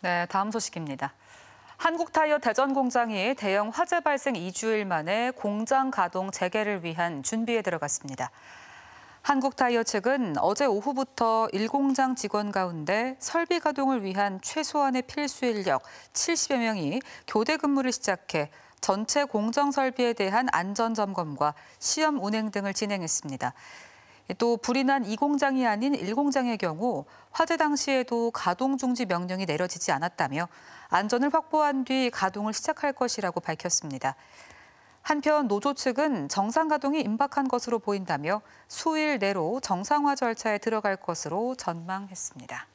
네, 다음 소식입니다. 한국타이어 대전 공장이 대형 화재 발생 2주일 만에 공장 가동 재개를 위한 준비에 들어갔습니다. 한국타이어 측은 어제 오후부터 1공장 직원 가운데 설비 가동을 위한 최소한의 필수 인력 70여 명이 교대 근무를 시작해 전체 공정 설비에 대한 안전 점검과 시험 운행 등을 진행했습니다. 또 불이 난 2공장이 아닌 1공장의 경우 화재 당시에도 가동 중지 명령이 내려지지 않았다며 안전을 확보한 뒤 가동을 시작할 것이라고 밝혔습니다. 한편 노조 측은 정상 가동이 임박한 것으로 보인다며 수일 내로 정상화 절차에 들어갈 것으로 전망했습니다.